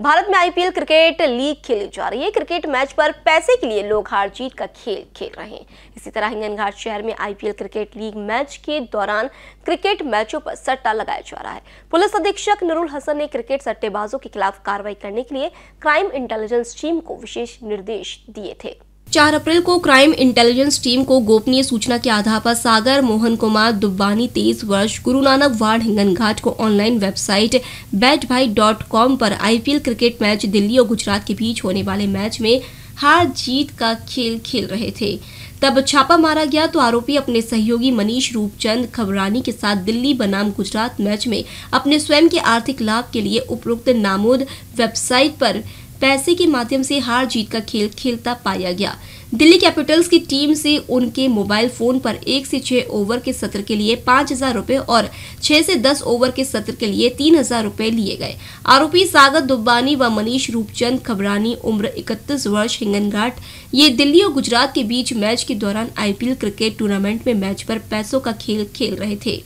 भारत में IPL cricket league खेली जा रही है क्रिकेट मैच पर पैसे के लिए लोग हार जीत का खेल खेल रहे हैं इसी तरह हिंगन घाट शहर में आईपीएल क्रिकेट लीग मैच के दौरान क्रिकेट मैचों पर सट्टा लगाया जा रहा है पुलिस अधीक्षक नरुल हसन ने क्रिकेट सट्टेबाजों के खिलाफ कार्रवाई करने के लिए क्राइम इंटेलिजेंस टीम को विशेष निर्देश दिए थे चार अप्रैल को क्राइम इंटेलिजेंस टीम को गोपनीय सूचना के आधार पर सागर मोहन कुमार दुब्बानी तेईस वर्ष गुरु नानक वार्ड हिंगन घाट को ऑनलाइन वेबसाइट बैट भाई डॉट कॉम पर आईपीएल क्रिकेट मैच दिल्ली और गुजरात के बीच होने वाले मैच में हार जीत का खेल खेल रहे थे तब छापा मारा गया तो आरोपी अपने सहयोगी मनीष रूपचंद खबरानी के साथ दिल्ली बनाम गुजरात मैच में अपने स्वयं के आर्थिक लाभ के लिए उपरोक्त नामोद वेबसाइट पर पैसे के माध्यम से हार जीत का खेल खेलता पाया गया दिल्ली कैपिटल्स की टीम से उनके मोबाइल फोन पर एक से छह ओवर के सत्र के लिए पांच हजार रूपए और छह से दस ओवर के सत्र के लिए तीन हजार रूपए लिए गए आरोपी सागर दुब्बानी व मनीष रूपचंद खबरानी उम्र इकतीस वर्ष हिंगनघाट ये दिल्ली और गुजरात के बीच मैच के दौरान आईपीएल क्रिकेट टूर्नामेंट में मैच पर पैसों का खेल खेल रहे थे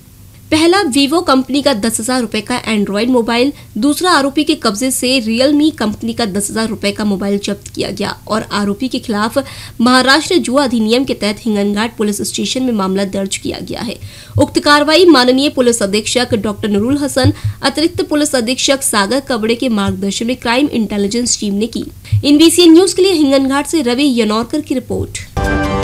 पहला वीवो कंपनी का दस हजार रूपए का एंड्रॉयड मोबाइल दूसरा आरोपी के कब्जे से रियलमी कंपनी का दस हजार रूपए का मोबाइल जब्त किया गया और आरोपी के खिलाफ महाराष्ट्र जुआ अधिनियम के तहत हिंगनघाट पुलिस स्टेशन में मामला दर्ज किया गया है उक्त कार्रवाई माननीय पुलिस अधीक्षक डॉक्टर नूरुल हसन अतिरिक्त पुलिस अधीक्षक सागर कबड़े के मार्गदर्शन में क्राइम इंटेलिजेंस टीम ने की इन न्यूज के लिए हिंगनघाट ऐसी रवि यनौरकर की रिपोर्ट